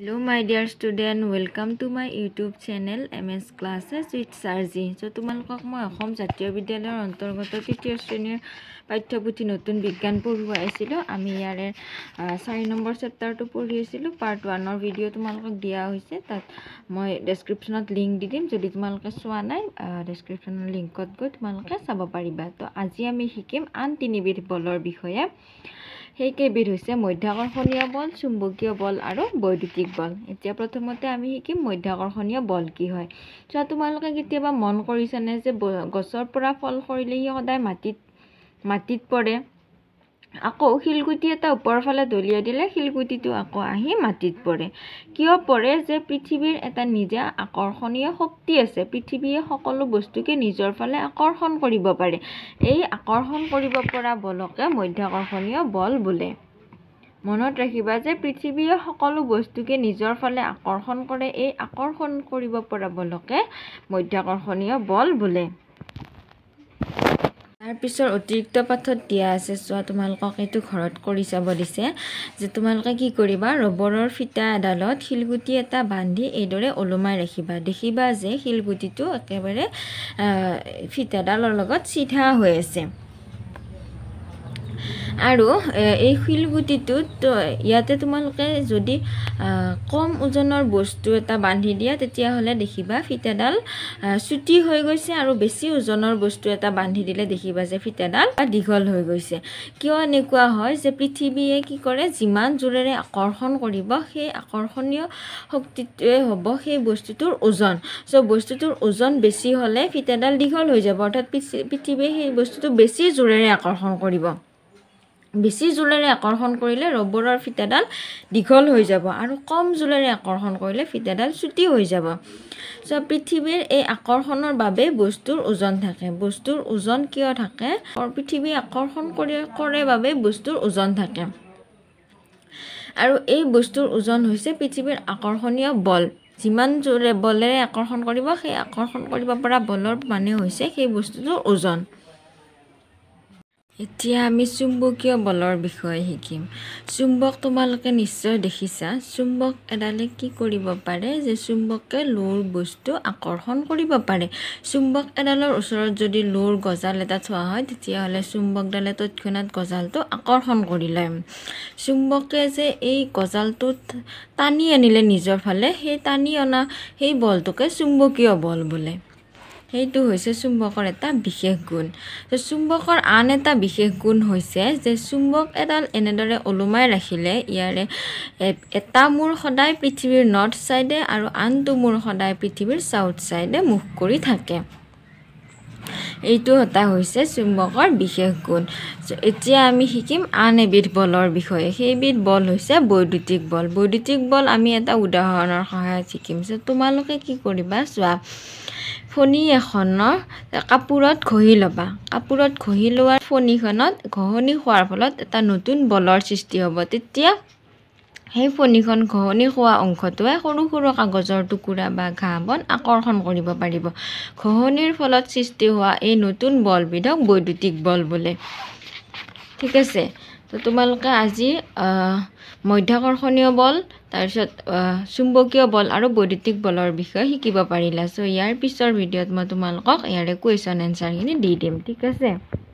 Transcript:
Hello my dear student, welcome to my YouTube channel MS Classes with Sarji. So, tomorrow my home chatio video le on tour goto kitiyo senior paitha puti notun bigan puriwa esilo. Ami yare sorry number chapter to puri esilo part one or video tomorrow ko dia hoyse. Tad my description at link didim. Jodi tomorrow ko swana description at link kotgo tomorrow ko sababari ba. To ajya me hikim anti nibir bolor bihoye. সেইকেইবিধ হৈছে মধ্যাকৰ্ষণীয় বল চুম্বকীয় বল আৰু বৈদ্যুতিক বল এতিয়া প্ৰথমতে আমি শিকিম মধ্যাকৰ্ষণীয় বল কি হয় চোৱা তোমালোকে কেতিয়াবা মন কৰিছানে যে গছৰ পৰা ফল কৰিলে সি সদায় মাটিত মাটিত পৰে আকৌ শিলগুটি এটা ওপৰৰ ফালে দলিয়াই দিলে শিলগুটিটো আকৌ আহি মাটিত পৰে কিয় পৰে যে পৃথিৱীৰ এটা নিজা আকৰ্ষণীয় শক্তি আছে পৃথিৱীয়ে সকলো বস্তুকে নিজৰ ফালে আকৰ্ষণ কৰিব পাৰে এই আকৰ্ষণ কৰিব পৰা বলকে মধ্যাকৰ্ষণীয় বল বোলে মনত ৰাখিবা যে পৃথিৱীয়ে সকলো বস্তুকে নিজৰ ফালে আকৰ্ষণ কৰে এই আকৰ্ষণ কৰিব পৰা বলকে মধ্যাকৰ্ষণীয় বল বোলে তাৰপিছৰ অতিৰিক্ত পাঠত দিয়া আছে চোৱা তোমালোকক এইটো ঘৰত কৰি চাব দিছে যে তোমালোকে কি কৰিবা ৰবৰৰ ফিটা এডালত শিলগুটি এটা বান্ধি এইদৰে ওলোমাই ৰাখিবা দেখিবা যে শিলগুটিটো একেবাৰে ফিটাডালৰ লগত চিধা হৈ আছে আৰু এই শিলগুটিটোত ইয়াতে তোমালোকে যদি কম ওজনৰ বস্তু এটা বান্ধি দিয়া তেতিয়াহ'লে দেখিবা ফিটাডাল চুটি হৈ গৈছে আৰু বেছি ওজনৰ বস্তু এটা বান্ধি দিলে দেখিবা যে ফিটাডাল দীঘল হৈ গৈছে কিয় এনেকুৱা হয় যে পৃথিৱীয়ে কি কৰে যিমান জোৰেৰে আকৰ্ষণ কৰিব সেই আকৰ্ষণীয় শক্তিটোৱে হ'ব সেই বস্তুটোৰ ওজন চ' বস্তুটোৰ ওজন বেছি হ'লে ফিটাডাল দীঘল হৈ যাব অৰ্থাৎ পৃথিৱীয়ে সেই বস্তুটো বেছি জোৰেৰে আকৰ্ষণ কৰিব বেছি জোলেৰে আকৰ্ষণ কৰিলে ৰবৰৰ ফিটাডাল দীঘল হৈ যাব আৰু কম জোলেৰে আকৰ্ষণ কৰিলে ফিটাডাল চুটি হৈ যাব চ' পৃথিৱীৰ এই আকৰ্ষণৰ বাবে বস্তুৰ ওজন থাকে বস্তুৰ ওজন কিয় থাকে পৃথিৱী আকৰ্ষণ কৰি কৰে বাবে বস্তুৰ ওজন থাকে আৰু এই বস্তুৰ ওজন হৈছে পৃথিৱীৰ আকৰ্ষণীয় বল যিমান জোৰে বলেৰে আকৰ্ষণ কৰিব সেই আকৰ্ষণ কৰিব পৰা বলৰ মানে হৈছে সেই বস্তুটোৰ ওজন এতিয়া আমি চুম্বকীয় বলৰ বিষয়ে শিকিম চুম্বক তোমালোকে নিশ্চয় দেখিছা চুম্বক এডালে কি কৰিব পাৰে যে চুম্বকে লোৰ বস্তু আকৰ্ষণ কৰিব পাৰে চুম্বক এডালৰ ওচৰত যদি লোৰ গজাল এটা থোৱা হয় তেতিয়াহ'লে চুম্বকডালে তৎক্ষণাত গজালটো আকৰ্ষণ কৰি লয় চুম্বকে যে এই গজালটোত টানি আনিলে নিজৰ ফালে সেই টানি অনা সেই বলটোকে চুম্বকীয় বল বোলে সেইটো হৈছে চুম্বকৰ এটা বিশেষ গুণ তো চুম্বকৰ আন এটা বিশেষ গুণ হৈছে যে চুম্বক এডাল এনেদৰে ওলোমাই ৰাখিলে ইয়াৰে এটা মূৰ সদায় পৃথিৱীৰ নৰ্থ ছাইডে আৰু আনটো মূৰ সদায় পৃথিৱীৰ ছাউথ ছাইডে মুখ কৰি থাকে এইটো এটা হৈছে চুম্বকৰ বিশেষ গুণ এতিয়া আমি শিকিম আন এবিধ বলৰ বিষয়ে সেইবিধ বল হৈছে বৈদ্যুতিক বল বৈদ্যুতিক বল আমি এটা উদাহৰণৰ সহায়ত শিকিম যে তোমালোকে কি কৰিবা চোৱা ফণি এখনৰ কাপোৰত ঘঁহি ল'বা কাপোৰত ঘঁহি লোৱাৰ ফণিখনত ঘঁহনি খোৱাৰ ফলত এটা নতুন বলৰ সৃষ্টি হ'ব তেতিয়া সেই ফণীখন ঘহনি খোৱা অংশটোৱে সৰু সৰু কাগজৰ টুকুৰা বা ঘাঁহ বন আকৰ্ষণ কৰিব পাৰিব ঘহনিৰ ফলত সৃষ্টি হোৱা এই নতুন বলবিধক বৈদ্যুতিক বল বোলে ঠিক আছে তো তোমালোকে আজি মধ্যাকৰ্ষণীয় বল তাৰপিছত চুম্বকীয় বল আৰু বৈদ্যুতিক বলৰ বিষয়ে শিকিব পাৰিলা চ' ইয়াৰ পিছৰ ভিডিঅ'ত মই তোমালোকক ইয়াৰে কুৱেশ্যন এনচাৰখিনি দি দিম ঠিক আছে